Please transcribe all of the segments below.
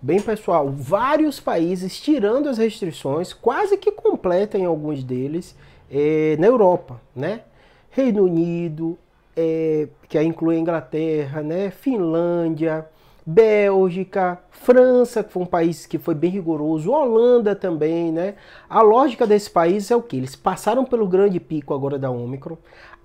Bem, pessoal, vários países, tirando as restrições, quase que completam em alguns deles é, na Europa, né? Reino Unido, é, que aí inclui a Inglaterra, né? Finlândia, Bélgica, França, que foi um país que foi bem rigoroso, Holanda também, né? A lógica desse país é o que? Eles passaram pelo grande pico agora da Ômicron.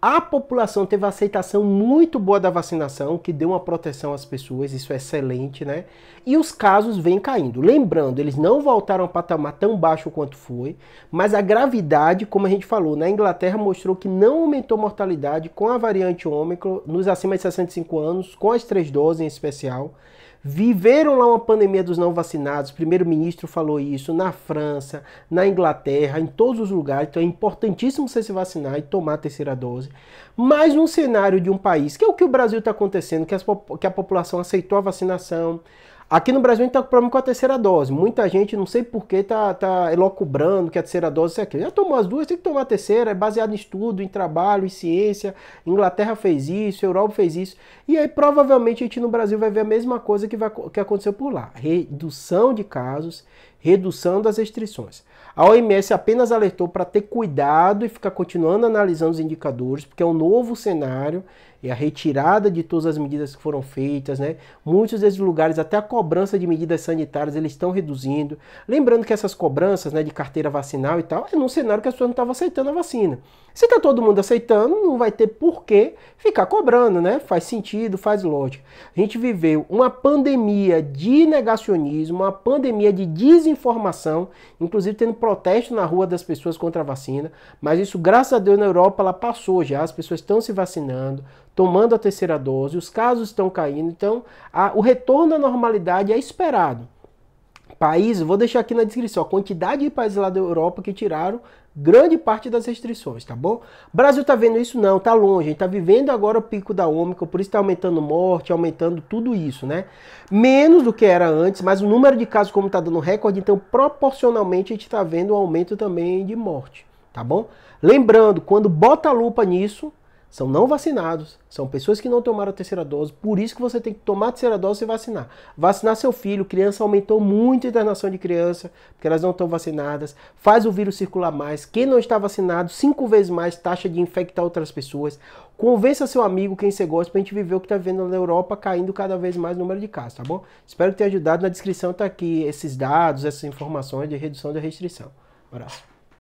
A população teve aceitação muito boa da vacinação, que deu uma proteção às pessoas, isso é excelente, né? E os casos vêm caindo. Lembrando, eles não voltaram ao patamar tão baixo quanto foi, mas a gravidade, como a gente falou, na Inglaterra mostrou que não aumentou mortalidade com a variante Ômicron nos acima de 65 anos, com as três doses em especial. Viveram lá uma pandemia dos não vacinados, o primeiro-ministro falou isso, na França, na Inglaterra, em todos os lugares. Então é importantíssimo você se vacinar e tomar a terceira dose. Mas num cenário de um país, que é o que o Brasil está acontecendo, que, as, que a população aceitou a vacinação, Aqui no Brasil a gente tá com problema com a terceira dose. Muita gente, não sei porquê, tá, tá elocubrando que a terceira dose é aquilo. Já tomou as duas, tem que tomar a terceira, é baseado em estudo, em trabalho, em ciência. Inglaterra fez isso, Europa fez isso. E aí provavelmente a gente no Brasil vai ver a mesma coisa que, vai, que aconteceu por lá. Redução de casos, redução das restrições. A OMS apenas alertou para ter cuidado e ficar continuando analisando os indicadores, porque é um novo cenário e a retirada de todas as medidas que foram feitas, né? Muitos desses lugares, até a cobrança de medidas sanitárias, eles estão reduzindo. Lembrando que essas cobranças, né, de carteira vacinal e tal, é num cenário que as pessoas não estavam aceitando a vacina. Se tá todo mundo aceitando, não vai ter por que ficar cobrando, né? Faz sentido, faz lógica. A gente viveu uma pandemia de negacionismo, uma pandemia de desinformação desinformação, inclusive tendo protesto na rua das pessoas contra a vacina, mas isso, graças a Deus, na Europa ela passou já, as pessoas estão se vacinando, tomando a terceira dose, os casos estão caindo, então a, o retorno à normalidade é esperado país, vou deixar aqui na descrição a quantidade de países lá da Europa que tiraram grande parte das restrições, tá bom? Brasil tá vendo isso? Não, tá longe, a gente tá vivendo agora o pico da Ômicron, por isso tá aumentando morte, aumentando tudo isso, né? Menos do que era antes, mas o número de casos como tá dando recorde, então proporcionalmente a gente tá vendo um aumento também de morte, tá bom? Lembrando, quando bota a lupa nisso, são não vacinados, são pessoas que não tomaram a terceira dose, por isso que você tem que tomar a terceira dose e vacinar. Vacinar seu filho, criança aumentou muito a internação de criança, porque elas não estão vacinadas, faz o vírus circular mais. Quem não está vacinado, cinco vezes mais taxa de infectar outras pessoas. Convença seu amigo, quem você gosta, para a gente viver o que está vendo na Europa, caindo cada vez mais o número de casos, tá bom? Espero ter ajudado. Na descrição está aqui esses dados, essas informações de redução da restrição. Um abraço.